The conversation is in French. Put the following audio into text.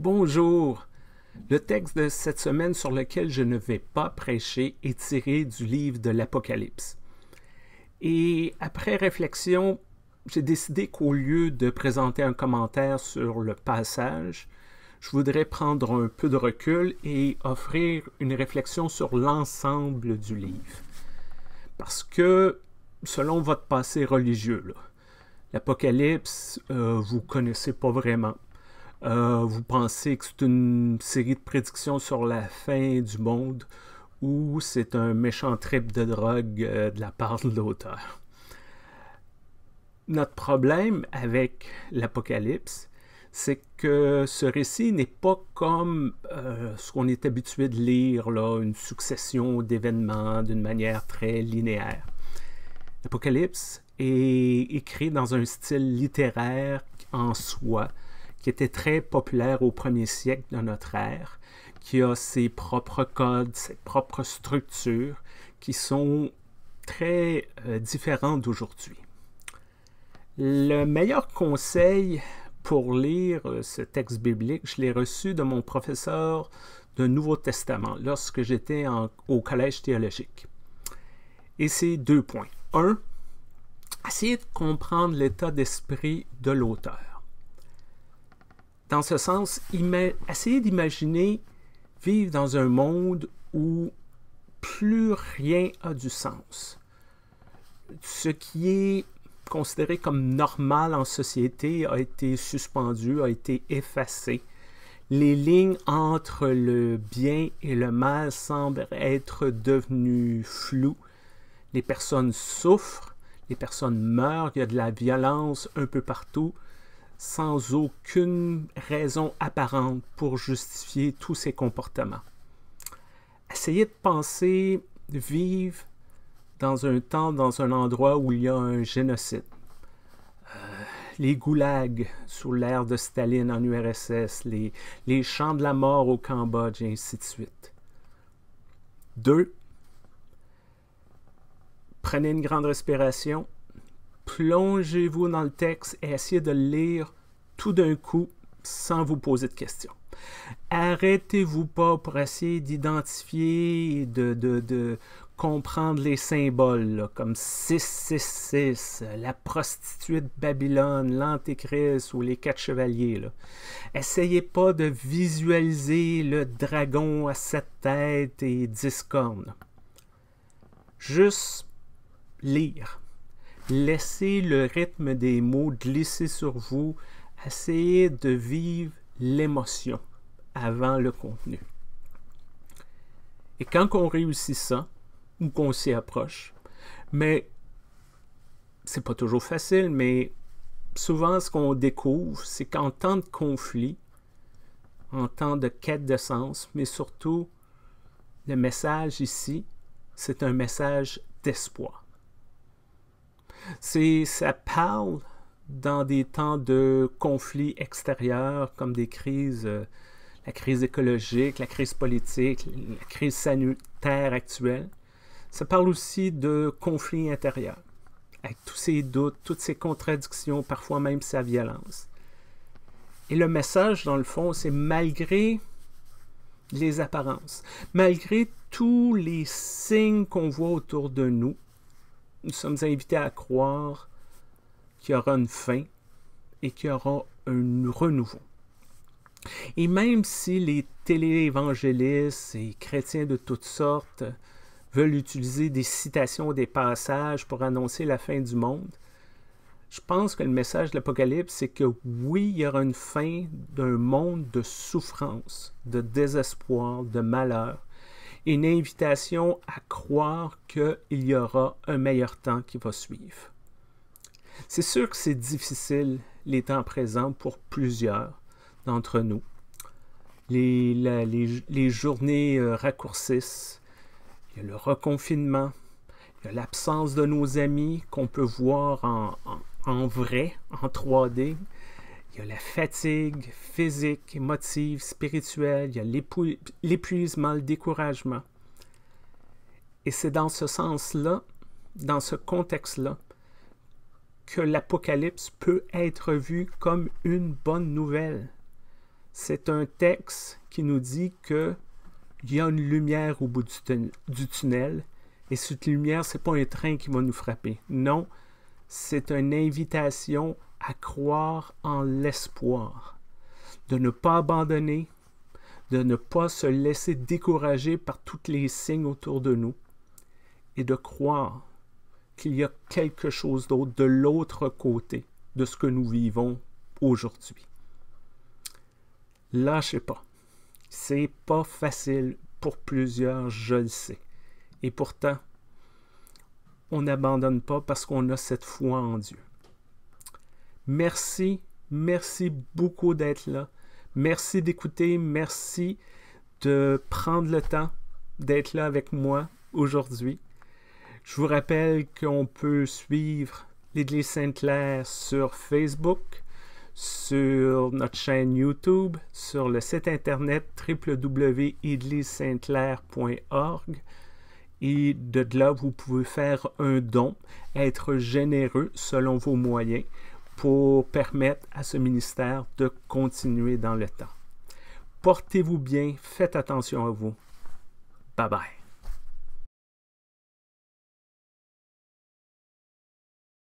Bonjour. Le texte de cette semaine sur lequel je ne vais pas prêcher est tiré du livre de l'Apocalypse. Et après réflexion, j'ai décidé qu'au lieu de présenter un commentaire sur le passage, je voudrais prendre un peu de recul et offrir une réflexion sur l'ensemble du livre. Parce que, selon votre passé religieux, l'Apocalypse, euh, vous connaissez pas vraiment. Euh, vous pensez que c'est une série de prédictions sur la fin du monde ou c'est un méchant trip de drogue euh, de la part de l'auteur. Notre problème avec l'Apocalypse, c'est que ce récit n'est pas comme euh, ce qu'on est habitué de lire, là, une succession d'événements d'une manière très linéaire. L'Apocalypse est écrit dans un style littéraire en soi, qui était très populaire au premier siècle de notre ère, qui a ses propres codes, ses propres structures, qui sont très euh, différentes d'aujourd'hui. Le meilleur conseil pour lire euh, ce texte biblique, je l'ai reçu de mon professeur de Nouveau Testament lorsque j'étais au collège théologique. Et c'est deux points. Un, essayer de comprendre l'état d'esprit de l'auteur dans ce sens, essayez d'imaginer vivre dans un monde où plus rien a du sens. Ce qui est considéré comme normal en société a été suspendu, a été effacé. Les lignes entre le bien et le mal semblent être devenues floues. Les personnes souffrent, les personnes meurent, il y a de la violence un peu partout sans aucune raison apparente pour justifier tous ces comportements. Essayez de penser vivre dans un temps, dans un endroit où il y a un génocide. Euh, les goulags sous l'ère de Staline en URSS, les, les champs de la mort au Cambodge, et ainsi de suite. Deux, prenez une grande respiration, plongez-vous dans le texte et essayez de le lire tout d'un coup sans vous poser de questions. Arrêtez-vous pas pour essayer d'identifier de, comprendre les symboles, comme 666, la prostituée de Babylone, l'Antéchrist ou les quatre chevaliers. Essayez pas de visualiser le dragon à sept têtes et dix cornes. Juste lire. Laissez le rythme des mots glisser sur vous. Essayez de vivre l'émotion avant le contenu. Et quand on réussit ça, ou qu'on s'y approche, mais c'est pas toujours facile, mais souvent ce qu'on découvre, c'est qu'en temps de conflit, en temps de quête de sens, mais surtout, le message ici, c'est un message d'espoir. C'est, ça parle dans des temps de conflits extérieurs, comme des crises, euh, la crise écologique, la crise politique, la crise sanitaire actuelle. Ça parle aussi de conflits intérieurs, avec tous ces doutes, toutes ces contradictions, parfois même sa violence. Et le message, dans le fond, c'est malgré les apparences, malgré tous les signes qu'on voit autour de nous, nous sommes invités à croire qu'il y aura une fin et qu'il y aura un renouveau. Et même si les téléévangélistes et chrétiens de toutes sortes veulent utiliser des citations, des passages pour annoncer la fin du monde, je pense que le message de l'Apocalypse, c'est que oui, il y aura une fin d'un monde de souffrance, de désespoir, de malheur, une invitation à croire qu'il y aura un meilleur temps qui va suivre. C'est sûr que c'est difficile les temps présents pour plusieurs d'entre nous. Les, journées euh, raccourcissent, il y a le reconfinement, il y a l'absence de nos amis qu'on peut voir en vrai, en 3D, il y a la fatigue physique, émotive, spirituelle, il y a l'épuisement, le découragement. Et c'est dans ce sens-là, dans ce contexte-là, que l'Apocalypse peut être vu comme une bonne nouvelle. C'est un texte qui nous dit qu'il y a une lumière au bout du, tunnel et cette lumière, n'est pas un train qui va nous frapper. Non, c'est une invitation à croire en l'espoir, de ne pas abandonner, de ne pas se laisser décourager par tous les signes autour de nous et de croire qu'il y a quelque chose d'autre de l'autre côté de ce que nous vivons aujourd'hui. Lâchez pas. C'est pas facile pour plusieurs, je le sais. Et pourtant, on n'abandonne pas parce qu'on a cette foi en Dieu. Merci, merci beaucoup d'être là. Merci d'écouter, merci de prendre le temps d'être là avec moi aujourd'hui. Je vous rappelle qu'on peut suivre l'Église Sainte-Claire sur Facebook, sur notre chaîne YouTube, sur le site internet www.edlisainte-claire.org. Et de là, vous pouvez faire un don, être généreux selon vos moyens pour permettre à ce ministère de continuer dans le temps. Portez-vous bien, faites attention à vous. Bye bye.